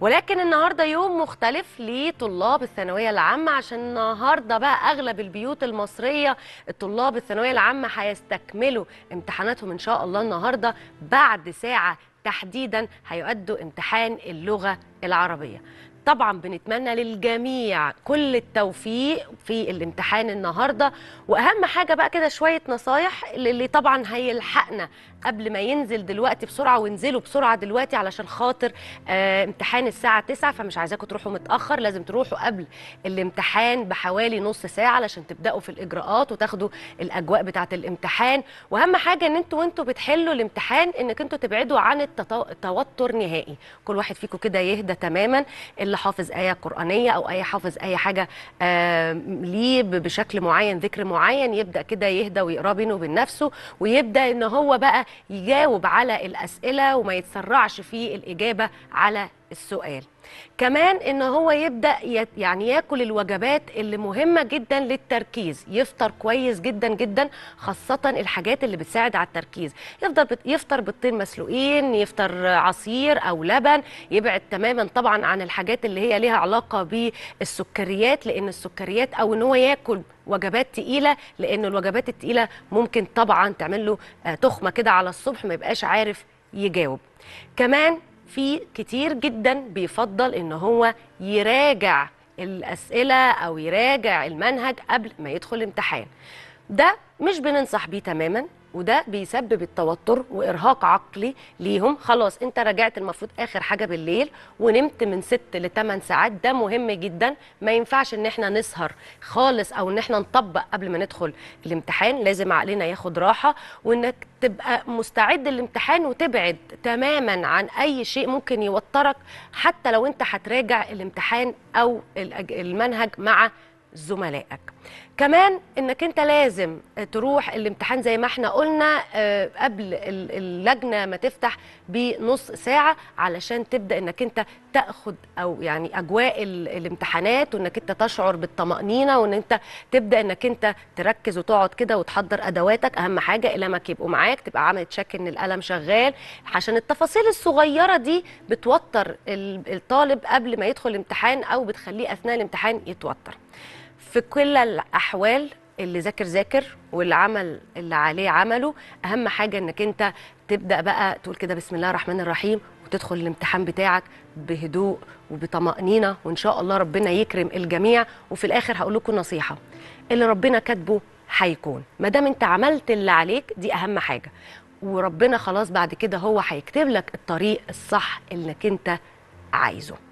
ولكن النهارده يوم مختلف لطلاب الثانويه العامه عشان النهارده بقى اغلب البيوت المصريه الطلاب الثانويه العامه هيستكملوا امتحاناتهم ان شاء الله النهارده بعد ساعه تحديدا هيؤدوا امتحان اللغه العربيه طبعا بنتمنى للجميع كل التوفيق في الامتحان النهارده واهم حاجه بقى كده شويه نصايح للي طبعا هيلحقنا قبل ما ينزل دلوقتي بسرعه وانزلوا بسرعه دلوقتي علشان خاطر آه امتحان الساعه 9 فمش عايزاكم تروحوا متاخر لازم تروحوا قبل الامتحان بحوالي نص ساعه علشان تبداوا في الاجراءات وتاخدوا الاجواء بتاعه الامتحان واهم حاجه ان انتوا وانتوا بتحلوا الامتحان انك انتوا تبعدوا عن التوتر نهائي كل واحد فيكم كده يهدى تماما اللي حافظ آية قرآنية أو أي حافظ أي حاجة ليه بشكل معين ذكر معين يبدأ كده يهدى ويقرأ بينه وبين نفسه ويبدأ إن هو بقى يجاوب على الأسئلة وما يتسرعش في الإجابة على السؤال كمان ان هو يبدا يعني ياكل الوجبات اللي مهمه جدا للتركيز يفطر كويس جدا جدا خاصه الحاجات اللي بتساعد على التركيز يفضل يفطر بيضتين مسلوقين يفطر عصير او لبن يبعد تماما طبعا عن الحاجات اللي هي ليها علاقه بالسكريات لان السكريات او ان هو ياكل وجبات تقيله لان الوجبات التقيله ممكن طبعا تعمل له آه، تخمه كده على الصبح ما يبقاش عارف يجاوب كمان في كتير جدا بيفضل ان هو يراجع الاسئله او يراجع المنهج قبل ما يدخل الامتحان ده مش بننصح بيه تماما وده بيسبب التوتر وارهاق عقلي ليهم خلاص انت رجعت المفروض اخر حاجه بالليل ونمت من 6 ل 8 ساعات ده مهم جدا ما ينفعش ان احنا نسهر خالص او ان احنا نطبق قبل ما ندخل الامتحان لازم عقلنا ياخد راحه وانك تبقى مستعد للامتحان وتبعد تماما عن اي شيء ممكن يوترك حتى لو انت هتراجع الامتحان او المنهج مع زملائك كمان انك انت لازم تروح الامتحان زي ما احنا قلنا آه، قبل اللجنه ما تفتح بنص ساعه علشان تبدا انك انت تاخد او يعني اجواء الامتحانات وانك انت تشعر بالطمانينه وان انت تبدا انك انت تركز وتقعد كده وتحضر ادواتك اهم حاجه قلمك يبقوا معاك تبقى عامل تشيك ان القلم شغال عشان التفاصيل الصغيره دي بتوتر الطالب قبل ما يدخل الامتحان او بتخليه اثناء الامتحان يتوتر في كل الاحوال اللي ذاكر ذاكر واللي عمل اللي عليه عمله اهم حاجه انك انت تبدا بقى تقول كده بسم الله الرحمن الرحيم وتدخل الامتحان بتاعك بهدوء وبطمأنينة وإن شاء الله ربنا يكرم الجميع وفي الآخر هقول لكم نصيحة اللي ربنا كاتبه هيكون ما دام أنت عملت اللي عليك دي أهم حاجة وربنا خلاص بعد كده هو هيكتب لك الطريق الصح اللي انت عايزه